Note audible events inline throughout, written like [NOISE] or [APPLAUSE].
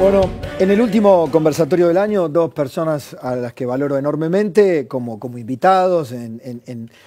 Bueno, en el último conversatorio del año, dos personas a las que valoro enormemente como, como invitados en,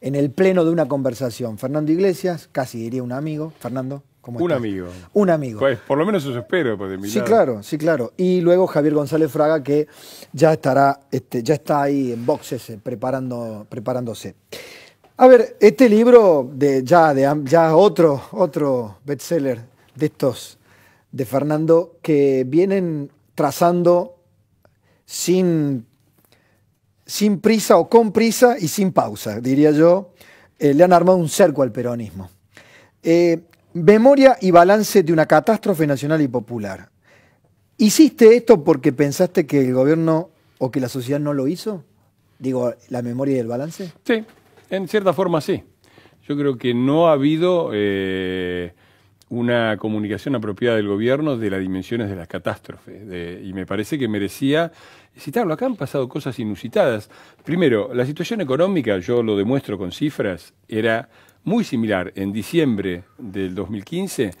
el pleno de una conversación. Fernando Iglesias, casi diría un amigo. Fernando, ¿cómo un amigo. Un amigo. Pues, por lo menos eso espero, pues, de mi Sí, claro, sí, claro. Y luego Javier González Fraga, que ya estará, este, ya está ahí en boxes eh, preparando, preparándose. A ver, este libro de ya, de, ya otro, otro bestseller de estos de Fernando que vienen trazando sin, sin prisa o con prisa y sin pausa, diría yo, eh, le han armado un cerco al peronismo. Eh, memoria y balance de una catástrofe nacional y popular. ¿Hiciste esto porque pensaste que el gobierno o que la sociedad no lo hizo? Digo, la memoria y el balance. Sí, en cierta forma sí. Yo creo que no ha habido... Eh, una comunicación apropiada del gobierno de las dimensiones de las catástrofes. y me parece que merecía citarlo. Acá han pasado cosas inusitadas. Primero, la situación económica, yo lo demuestro con cifras, era muy similar en diciembre del 2015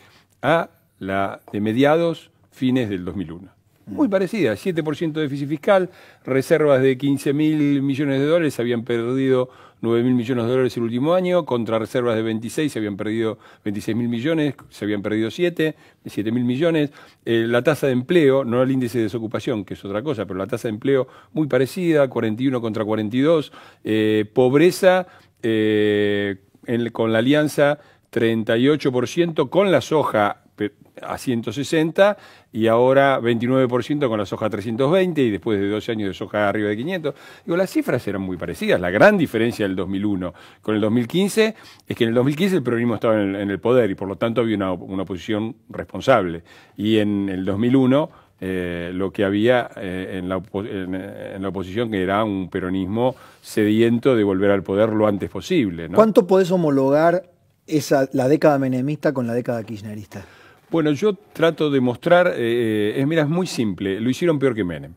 a la de mediados, fines del 2001. Muy parecida, 7% de déficit fiscal, reservas de 15 mil millones de dólares, habían perdido 9 mil millones de dólares el último año, contra reservas de 26 se habían perdido 26 mil millones, se habían perdido 7, 7 mil millones. Eh, la tasa de empleo, no el índice de desocupación, que es otra cosa, pero la tasa de empleo muy parecida, 41 contra 42. Eh, pobreza eh, con la alianza 38% con la soja a 160 y ahora 29% con la soja 320 y después de 12 años de soja arriba de 500. Digo, las cifras eran muy parecidas. La gran diferencia del 2001 con el 2015 es que en el 2015 el peronismo estaba en el, poder y por lo tanto había una, una oposición responsable. Y en el 2001... Eh, lo que había eh, en, la en, la oposición, que era un peronismo sediento de volver al poder lo antes posible. ¿Cuánto podés homologar esa, la década menemista con la década kirchnerista? Bueno, yo trato de mostrar, eh, eh, es, mira, es muy simple, lo hicieron peor que Menem.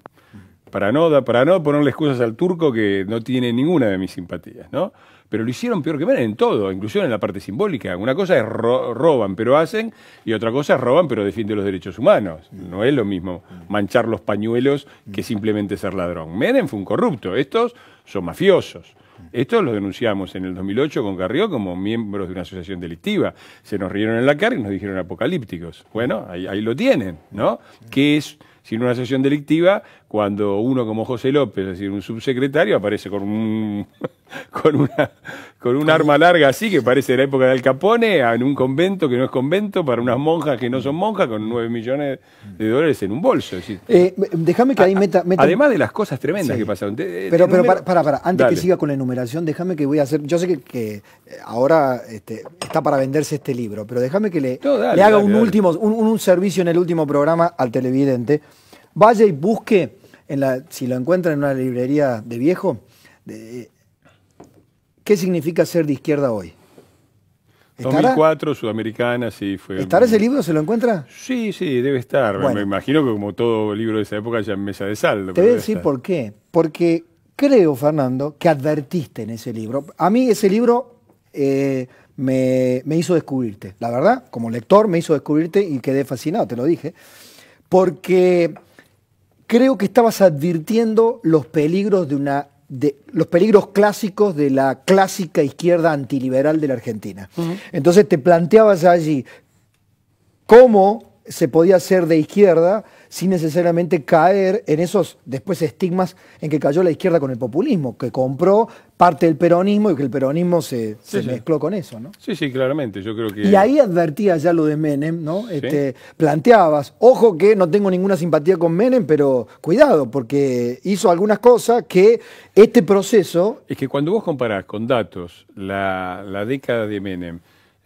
Para no, para no ponerle excusas al turco que no tiene ninguna de mis simpatías, ¿no? Pero lo hicieron peor que Menem en todo, incluso en la parte simbólica. Una cosa es roban pero hacen, y otra cosa es roban pero defienden los derechos humanos. No es lo mismo manchar los pañuelos que simplemente ser ladrón. Menem fue un corrupto, estos son mafiosos. Esto lo denunciamos en el 2008 con Carrió como miembros de una asociación delictiva. Se nos rieron en la cara y nos dijeron apocalípticos. Bueno, ahí, lo tienen, ¿no? Que es, sin una asociación delictiva, cuando uno como José López, es decir, un subsecretario, aparece con un, [LAUGHS] con una, con un arma larga así, que parece de la época del Capone, en un convento que no es convento, para unas monjas que no son monjas, con 9 millones de dólares en un bolso. Eh, déjame que ahí meta, Además de las cosas tremendas que pasaron. pero, pero para, para, antes que siga con la enumeración, déjame que voy a hacer. Yo sé que, eh, ahora este, está para venderse este libro, pero déjame que le, le haga un último, un, un servicio en el último programa al televidente. Vaya y busque si lo encuentran en una librería de viejo, ¿qué significa ser de izquierda hoy? 2004, Sudamericana, sí. Fue ¿Estará ese libro? ¿Se lo encuentra? Sí, sí, debe estar. Me imagino que como todo libro de esa época ya en mesa de saldo. Te voy a decir por qué. Porque creo, Fernando, que advertiste en ese libro. A mí ese libro eh, me, me, hizo descubrirte. La verdad, como lector me hizo descubrirte y quedé fascinado, te lo dije. Porque creo que estabas advirtiendo los peligros de una los peligros clásicos de la clásica izquierda antiliberal de la Argentina. Entonces te planteabas allí cómo se podía hacer de izquierda sin necesariamente caer en esos después estigmas en que cayó la izquierda con el populismo, que compró parte del peronismo y que el peronismo se, mezcló con eso, ¿no? Sí, sí, claramente, yo creo que... Y ahí advertía ya lo de Menem, ¿no? Este, planteabas, ojo que no tengo ninguna simpatía con Menem, pero cuidado, porque hizo algunas cosas que este proceso... Es que cuando vos comparás con datos la, la década de Menem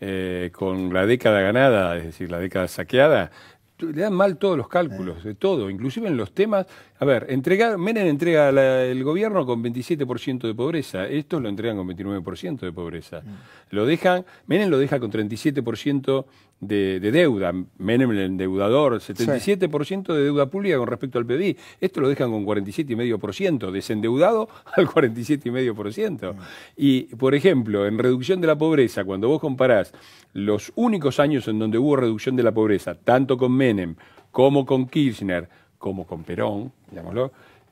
eh, con la década ganada, es decir, la década saqueada, le dan mal todos los cálculos, de todo, inclusive en los temas. A ver, entregar, Menem entrega al gobierno con 27% de pobreza, estos lo entregan con 29% de pobreza. Mm. Lo dejan, Menem lo deja con 37% de, deuda. Menem el endeudador, 77% de deuda pública con respecto al PBI. Esto lo dejan con 47,5%, desendeudado [LAUGHS] al 47,5%. Y, por ejemplo, en reducción de la pobreza, cuando vos comparás los únicos años en donde hubo reducción de la pobreza, tanto con Menem como con Kirchner, como con Perón,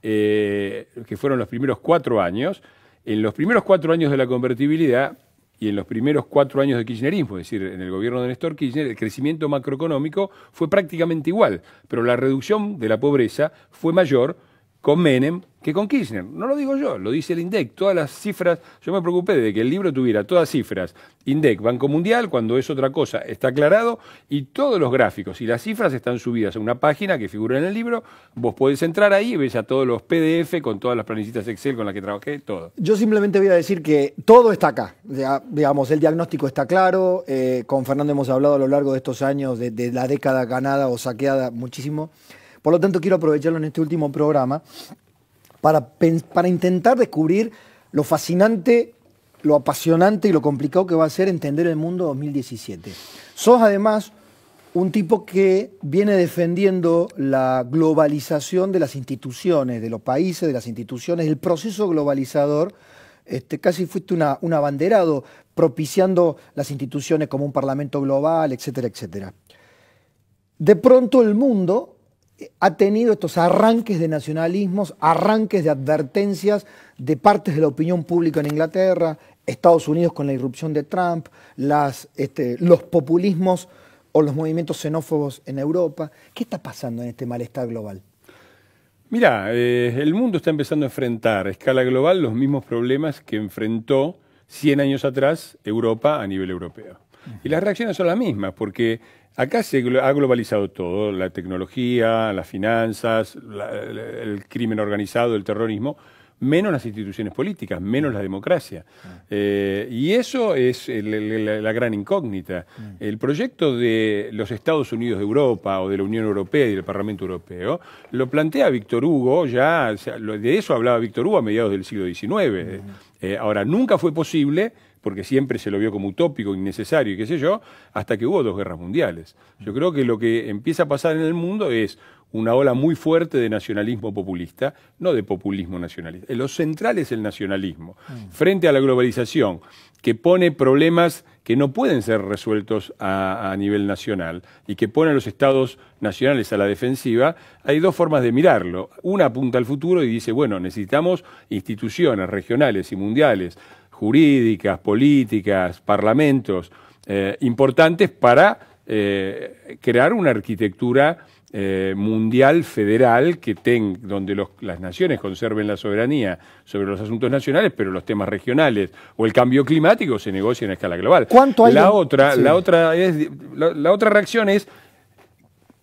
eh, que fueron los primeros cuatro años, en los primeros cuatro años de la convertibilidad, y en los primeros cuatro años de kirchnerismo, es decir, en el gobierno de Néstor Kirchner, el crecimiento macroeconómico fue prácticamente igual, pero la reducción de la pobreza fue mayor con Menem que con Kirchner. No lo digo yo, lo dice el INDEC. Todas las cifras, yo me preocupé de que el libro tuviera todas cifras. INDEC, Banco Mundial, cuando es otra cosa, está aclarado, y todos los gráficos y las cifras están subidas a una página que figura en el libro. Vos podés entrar ahí y ves a todos los PDF con todas las planicitas Excel con las que trabajé, todo. Yo simplemente voy a decir que todo está acá. digamos, el diagnóstico está claro. Eh, con Fernando hemos hablado a lo largo de estos años de la década ganada o saqueada muchísimo. Por lo tanto, quiero aprovecharlo en este último programa para, para intentar descubrir lo fascinante, lo apasionante y lo complicado que va a ser entender el mundo 2017. Sos además un tipo que viene defendiendo la globalización de las instituciones, de los países, de las instituciones, el proceso globalizador. Este, casi fuiste un abanderado propiciando las instituciones como un parlamento global, etcétera, etcétera. De pronto el mundo ha tenido estos arranques de nacionalismos, arranques de advertencias de partes de la opinión pública en Inglaterra, Estados Unidos con la irrupción de Trump, este, los populismos o los movimientos xenófobos en Europa. ¿Qué está pasando en este malestar global? Mira, eh, el mundo está empezando a enfrentar a escala global los mismos problemas que enfrentó 100 años atrás Europa a nivel europeo. Y las reacciones son las mismas, porque Acá se ha globalizado todo, la tecnología, las finanzas, el crimen organizado, el terrorismo, menos las instituciones políticas, menos la democracia. Ah. Eh, y eso es la, gran incógnita. Mm. El proyecto de los Estados Unidos de Europa o de la Unión Europea y del Parlamento Europeo lo plantea Víctor Hugo, ya de eso hablaba Víctor Hugo a mediados del siglo XIX. Mm. Eh, ahora, nunca fue posible porque siempre se lo vio como utópico, innecesario y qué sé yo, hasta que hubo dos guerras mundiales. Yo creo que lo que empieza a pasar en el mundo es una ola muy fuerte de nacionalismo populista, no de populismo nacionalista. Lo central es el nacionalismo, mm. frente a la globalización, que pone problemas que no pueden ser resueltos a, nivel nacional y que pone a los estados nacionales a la defensiva, hay dos formas de mirarlo. Una apunta al futuro y dice, bueno, necesitamos instituciones regionales y mundiales jurídicas, políticas, parlamentos eh, importantes para eh, crear una arquitectura eh, mundial federal que tenga donde las naciones conserven la soberanía sobre los asuntos nacionales, pero los temas regionales o el cambio climático se negocian a escala global. ¿Cuánto hay la otra, la otra es la otra reacción es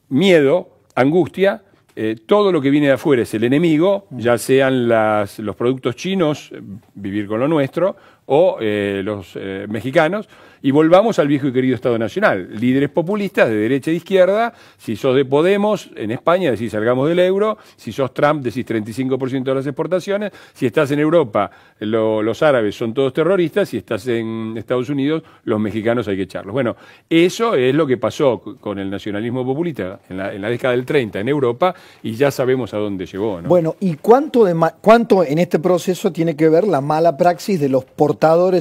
miedo, angustia eh, todo lo que viene de afuera es el enemigo, mm. ya sean los productos chinos, eh, vivir con lo nuestro, o eh, los eh, mexicanos, y volvamos al viejo y querido Estado Nacional. Líderes populistas de derecha e izquierda, si sos de Podemos en España decís salgamos del euro, si sos Trump decís 35% de las exportaciones, si estás en Europa los árabes son todos terroristas, si estás en Estados Unidos los mexicanos hay que echarlos. Bueno, eso es lo que pasó con el nacionalismo populista en la, década del 30 en Europa y ya sabemos a dónde llegó. Bueno, ¿y cuánto, de cuánto en este proceso tiene que ver la mala praxis de los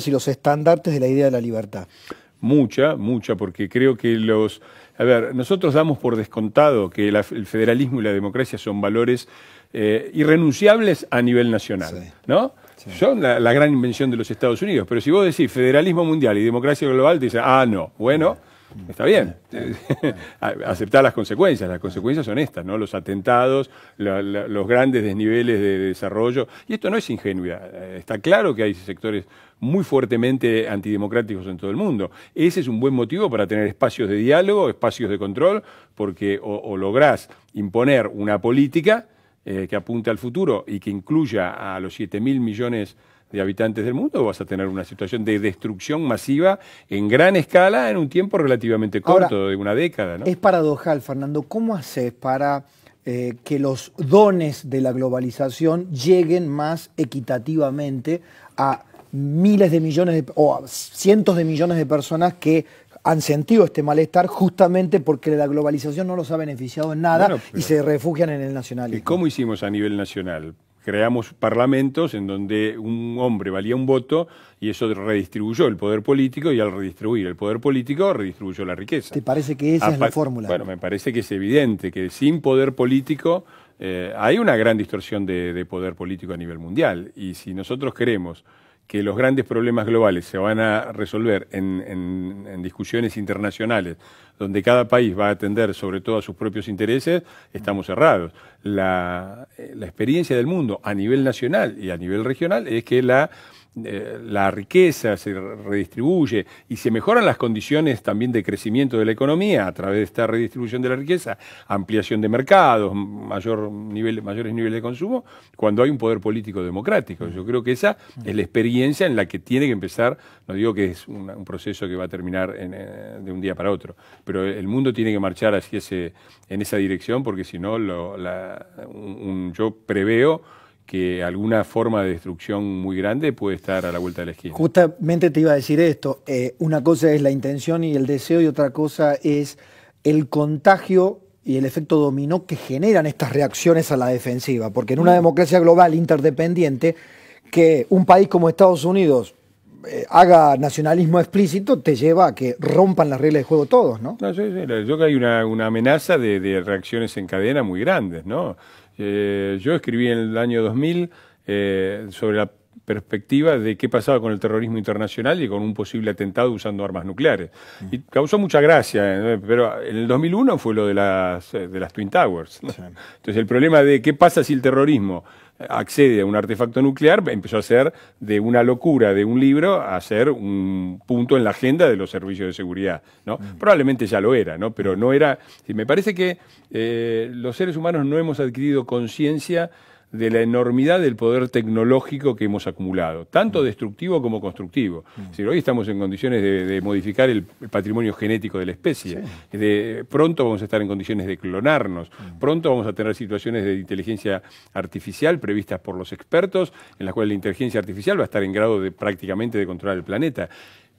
y los estandartes de la idea de la libertad. Mucha, mucha, porque creo que los... A ver, nosotros damos por descontado que el federalismo y la democracia son valores eh, irrenunciables a nivel nacional, ¿no? Son la, gran invención de los Estados Unidos, pero si vos decís federalismo mundial y democracia global, te dicen, ah, no, bueno. Mm. Está bien, [LAUGHS] [LAUGHS] aceptar las consecuencias, las consecuencias son estas, ¿no? Los atentados, los grandes desniveles de desarrollo, y esto no es ingenuidad, eh, está claro que hay sectores muy fuertemente antidemocráticos en todo el mundo. Ese es un buen motivo para tener espacios de diálogo, espacios de control, porque o, lográs imponer una política eh, que apunte al futuro y que incluya a los 7 mil millones de habitantes del mundo, vas a tener una situación de destrucción masiva en gran escala en un tiempo relativamente corto, de una década. Es paradojal, Fernando, ¿cómo haces para eh, que los dones de la globalización lleguen más equitativamente a miles de millones o a cientos de millones de personas que han sentido este malestar justamente porque la globalización no los ha beneficiado en nada y se refugian en el nacionalismo. ¿Y cómo hicimos a nivel nacional? creamos parlamentos en donde un hombre valía un voto y eso redistribuyó el poder político y al redistribuir el poder político redistribuyó la riqueza. ¿Te parece que esa ah, es la fórmula? Bueno, me parece que es evidente que sin poder político eh, hay una gran distorsión de poder político a nivel mundial y si nosotros queremos que los grandes problemas globales se van a resolver en, discusiones internacionales, donde cada país va a atender sobre todo a sus propios intereses, estamos cerrados. La, eh, la experiencia del mundo a nivel nacional y a nivel regional es que la eh, la riqueza se redistribuye y se mejoran las condiciones también de crecimiento de la economía a través de esta redistribución de la riqueza, ampliación de mercados, mayor mayores niveles de consumo, cuando hay un poder político democrático. Yo creo que esa es la experiencia en la que tiene que empezar, no digo que es un, proceso que va a terminar eh, de un día para otro, pero el mundo tiene que marchar hacia en esa dirección porque si no, yo preveo que alguna forma de destrucción muy grande puede estar a la vuelta de la esquina. Justamente te iba a decir esto, eh, una cosa es la intención y el deseo y otra cosa es el contagio y el efecto dominó que generan estas reacciones a la defensiva, porque en una mm. democracia global interdependiente, que un país como Estados Unidos eh, haga nacionalismo explícito, te lleva a que rompan las reglas de juego todos, ¿no? yo, creo que hay una, amenaza de, de reacciones en cadena muy grandes, ¿no? Eh, yo escribí en el año 2000 eh, sobre la perspectiva de qué pasaba con el terrorismo internacional y con un posible atentado usando armas nucleares. Mm. Y causó mucha gracia, ¿eh? pero en el 2001 fue lo de las, Twin Towers. Entonces el problema de qué pasa si el terrorismo accede a un artefacto nuclear, empezó a ser de una locura, de un libro, a ser un punto en la agenda de los servicios de seguridad. ¿no? Mm. Probablemente ya lo era, ¿no? pero no era... Me parece que eh, los seres humanos no hemos adquirido conciencia de la enormidad del poder tecnológico que hemos acumulado, tanto mm. destructivo como constructivo. Mm. hoy estamos en condiciones de, modificar el, patrimonio genético de la especie. De, pronto vamos a estar en condiciones de clonarnos. Mm. Pronto vamos a tener situaciones de inteligencia artificial previstas por los expertos, en las cuales la inteligencia artificial va a estar en grado de prácticamente de controlar el planeta.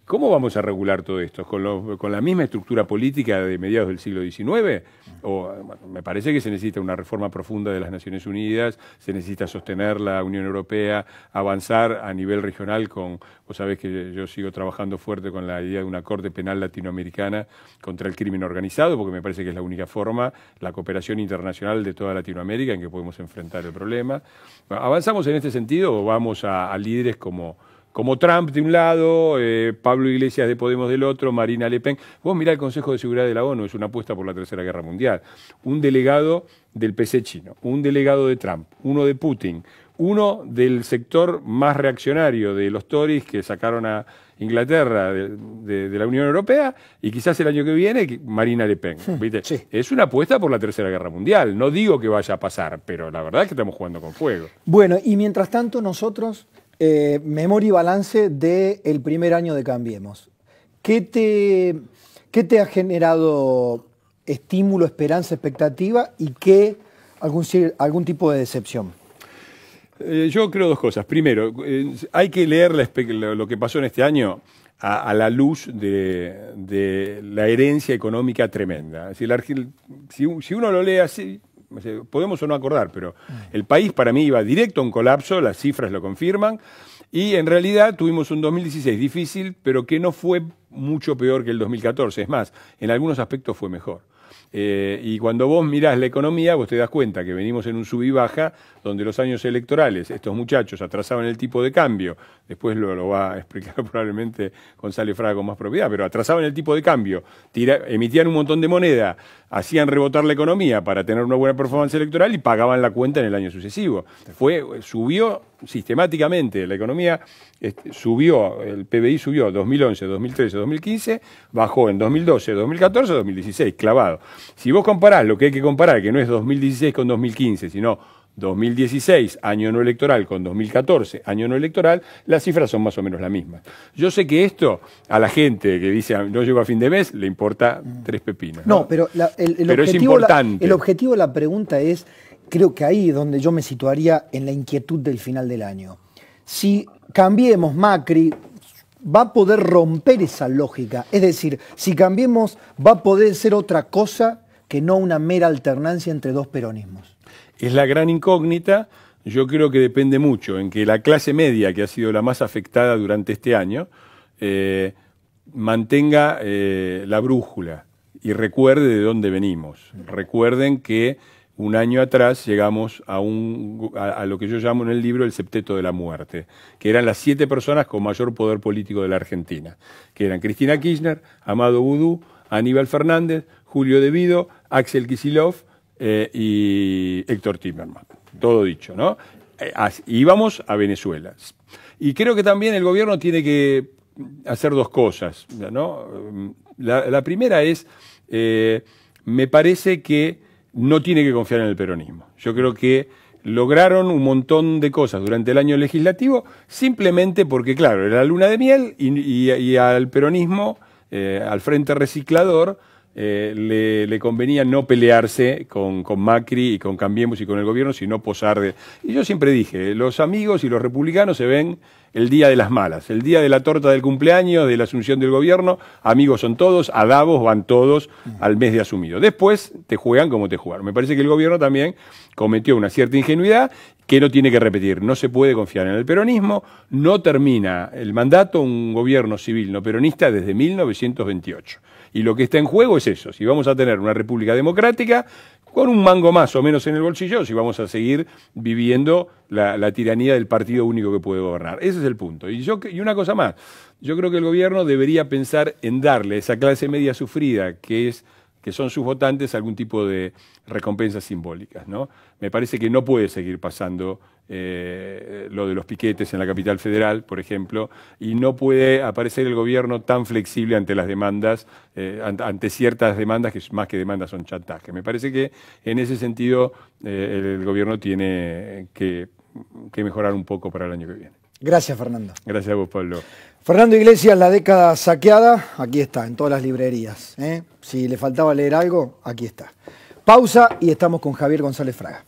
¿Cómo vamos a regular todo esto? ¿Con, la misma estructura política de mediados del siglo XIX? O, me parece que se necesita una reforma profunda de las Naciones Unidas, se necesita sostener la Unión Europea, avanzar a nivel regional con, vos sabés que yo sigo trabajando fuerte con la idea de una Corte Penal Latinoamericana contra el crimen organizado, porque me parece que es la única forma, la cooperación internacional de toda Latinoamérica en que podemos enfrentar el problema. ¿Avanzamos en este sentido o vamos a líderes como como Trump de un lado, eh, Pablo Iglesias de Podemos del otro, Marina Le Pen. Vos mirá el Consejo de Seguridad de la ONU, es una apuesta por la Tercera Guerra Mundial. Un delegado del PC chino, un delegado de Trump, uno de Putin, uno del sector más reaccionario de los Tories que sacaron a Inglaterra de, la Unión Europea y quizás el año que viene Marina Le Pen. Hmm, es una apuesta por la Tercera Guerra Mundial. No digo que vaya a pasar, pero la verdad es que estamos jugando con fuego. Bueno, y mientras tanto nosotros eh, memoria y balance del primer año de Cambiemos. ¿Qué te, ¿Qué te ha generado estímulo, esperanza, expectativa y qué algún, algún tipo de decepción? Eh, yo creo dos cosas. Primero, eh, hay que leer lo que pasó en este año a, la luz de, la herencia económica tremenda. si uno lo lee así, podemos o no acordar, pero mm. el país para mí iba directo a un colapso, las cifras lo confirman, y en realidad tuvimos un 2016 difícil, pero que no fue mucho peor que el 2014, es más, en algunos aspectos fue mejor. Eh, y cuando vos mirás la economía, vos te das cuenta que venimos en un sub y baja, donde los años electorales, estos muchachos atrasaban el tipo de cambio, después lo, va a explicar [LAUGHS] probablemente González Fraga con más propiedad, pero atrasaban el tipo de cambio, emitían un montón de moneda, hacían rebotar la economía para tener una buena performance electoral y pagaban la cuenta en el año sucesivo. subió sistemáticamente la economía, este, subió, el PBI subió 2011, 2013, 2015, bajó en 2012, 2014, 2016, clavado. Si vos comparás lo que hay que comparar, que no es 2016 con 2015, sino 2016, año no electoral, con 2014, año no electoral, las cifras son más o menos las mismas. Yo sé que esto a la gente que dice ah, no llego a fin de mes le importa tres pepinos. No, pero, es importante. el objetivo de la pregunta es, creo que ahí es donde yo me situaría en la inquietud del final del año. Si cambiemos Macri, va a poder romper esa lógica. Es decir, si cambiemos, va a poder ser otra cosa que no una mera alternancia entre dos peronismos. Es la gran incógnita. Yo creo que depende mucho en que la clase media, que ha sido la más afectada durante este año, eh, mantenga eh, la brújula y recuerde de dónde venimos. Recuerden que un año atrás llegamos a, un, a, lo que yo llamo en el libro el septeto de la muerte, que eran las siete personas con mayor poder político de la Argentina, que eran Cristina Kirchner, Amado Boudou, Aníbal Fernández, Julio Vido, Axel Kisilov eh, y Héctor Timerman. Todo dicho, ¿no? Eh, íbamos a Venezuela. Y creo que también el gobierno tiene que hacer dos cosas, ¿no? La, primera es, eh, me parece que no tiene que confiar en el peronismo. Yo creo que lograron un montón de cosas durante el año legislativo simplemente porque, claro, era la luna de miel y, al peronismo, eh, al frente reciclador, eh, le, convenía no pelearse con, con, Macri y con Cambiemos y con el gobierno, sino posar de... Y yo siempre dije, los amigos y los republicanos se ven el día de las malas, el día de la torta del cumpleaños, de la asunción del gobierno, amigos son todos, a Davos van todos al mes de asumido. Después te juegan como te jugaron. Me parece que el gobierno también cometió una cierta ingenuidad que no tiene que repetir. No se puede confiar en el peronismo, no termina el mandato un gobierno civil no peronista desde 1928. Y lo que está en juego es eso, si vamos a tener una república democrática con un mango más o menos en el bolsillo, si vamos a seguir viviendo la, tiranía del partido único que puede gobernar. Ese es el punto. Y, yo, y una cosa más, yo creo que el gobierno debería pensar en darle a esa clase media sufrida que es que son sus votantes, algún tipo de recompensas simbólicas. ¿no? Me parece que no puede seguir pasando eh, lo de los piquetes en la capital federal, por ejemplo, y no puede aparecer el gobierno tan flexible ante las demandas, eh, ante ciertas demandas que más que demandas son chantajes. Me parece que en ese sentido eh, el gobierno tiene que, mejorar un poco para el año que viene. Gracias, Fernando. Gracias a vos, Pablo. Fernando Iglesias, La década saqueada, aquí está, en todas las librerías. Si le faltaba leer algo, aquí está. Pausa y estamos con Javier González Fraga.